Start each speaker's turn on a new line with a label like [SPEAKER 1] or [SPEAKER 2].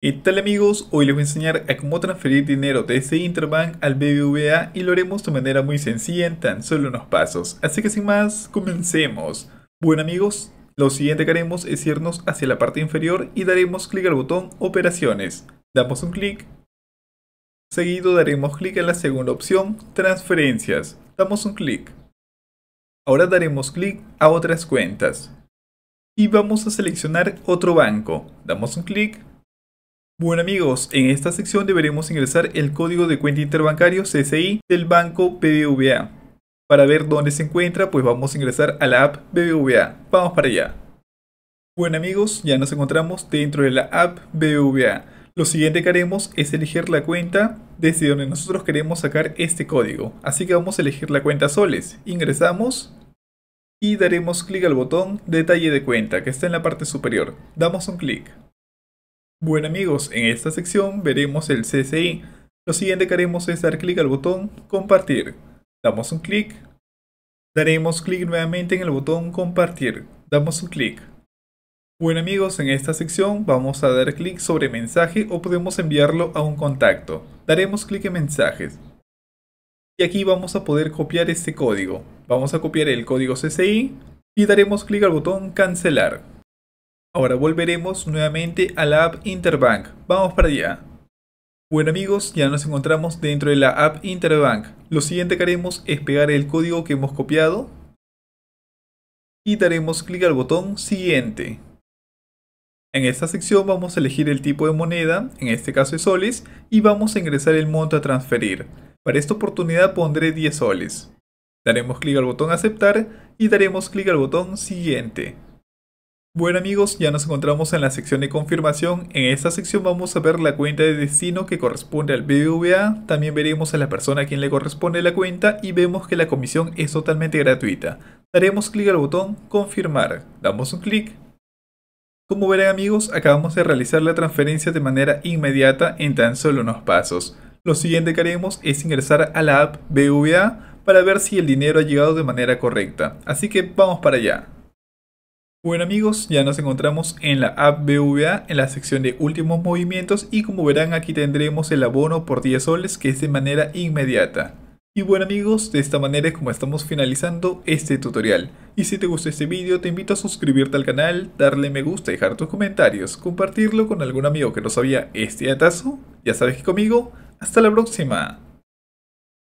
[SPEAKER 1] ¿Qué tal amigos? Hoy les voy a enseñar a cómo transferir dinero de desde Interbank al BBVA y lo haremos de manera muy sencilla en tan solo unos pasos. Así que sin más, comencemos. Bueno amigos, lo siguiente que haremos es irnos hacia la parte inferior y daremos clic al botón Operaciones. Damos un clic. Seguido daremos clic en la segunda opción, Transferencias. Damos un clic. Ahora daremos clic a otras cuentas. Y vamos a seleccionar otro banco. Damos un clic bueno amigos, en esta sección deberemos ingresar el código de cuenta interbancario CCI del banco BBVA. Para ver dónde se encuentra, pues vamos a ingresar a la app BBVA. Vamos para allá. Bueno amigos, ya nos encontramos dentro de la app BBVA. Lo siguiente que haremos es elegir la cuenta desde donde nosotros queremos sacar este código. Así que vamos a elegir la cuenta soles. Ingresamos y daremos clic al botón detalle de cuenta que está en la parte superior. Damos un clic. Bueno amigos, en esta sección veremos el CCI. Lo siguiente que haremos es dar clic al botón Compartir. Damos un clic. Daremos clic nuevamente en el botón Compartir. Damos un clic. Bueno amigos, en esta sección vamos a dar clic sobre mensaje o podemos enviarlo a un contacto. Daremos clic en mensajes. Y aquí vamos a poder copiar este código. Vamos a copiar el código CCI y daremos clic al botón Cancelar. Ahora volveremos nuevamente a la app Interbank. Vamos para allá. Bueno amigos, ya nos encontramos dentro de la app Interbank. Lo siguiente que haremos es pegar el código que hemos copiado y daremos clic al botón siguiente. En esta sección vamos a elegir el tipo de moneda, en este caso es soles, y vamos a ingresar el monto a transferir. Para esta oportunidad pondré 10 soles. Daremos clic al botón aceptar y daremos clic al botón siguiente. Bueno amigos, ya nos encontramos en la sección de confirmación. En esta sección vamos a ver la cuenta de destino que corresponde al BBVA. También veremos a la persona a quien le corresponde la cuenta y vemos que la comisión es totalmente gratuita. Daremos clic al botón confirmar. Damos un clic. Como verán amigos, acabamos de realizar la transferencia de manera inmediata en tan solo unos pasos. Lo siguiente que haremos es ingresar a la app BBVA para ver si el dinero ha llegado de manera correcta. Así que vamos para allá. Bueno amigos, ya nos encontramos en la app BVA en la sección de últimos movimientos y como verán aquí tendremos el abono por 10 soles que es de manera inmediata. Y bueno amigos, de esta manera es como estamos finalizando este tutorial. Y si te gustó este video te invito a suscribirte al canal, darle me gusta, dejar tus comentarios, compartirlo con algún amigo que no sabía este atazo. Ya sabes que conmigo, hasta la próxima.